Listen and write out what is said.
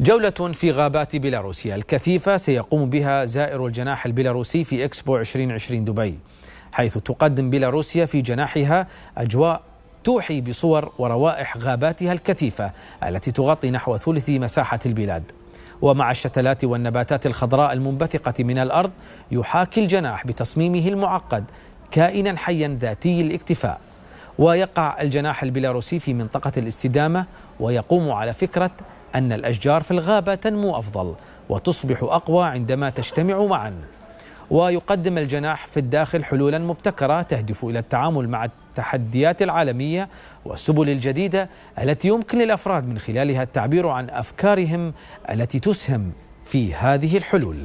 جولة في غابات بيلاروسيا الكثيفة سيقوم بها زائر الجناح البيلاروسي في إكسبو 2020 دبي حيث تقدم بيلاروسيا في جناحها أجواء توحي بصور وروائح غاباتها الكثيفة التي تغطي نحو ثلث مساحة البلاد ومع الشتلات والنباتات الخضراء المنبثقة من الأرض يحاكي الجناح بتصميمه المعقد كائنا حيا ذاتي الاكتفاء ويقع الجناح البيلاروسي في منطقة الاستدامة ويقوم على فكرة أن الأشجار في الغابة تنمو أفضل وتصبح أقوى عندما تجتمع معا ويقدم الجناح في الداخل حلولا مبتكرة تهدف إلى التعامل مع التحديات العالمية والسبل الجديدة التي يمكن للأفراد من خلالها التعبير عن أفكارهم التي تسهم في هذه الحلول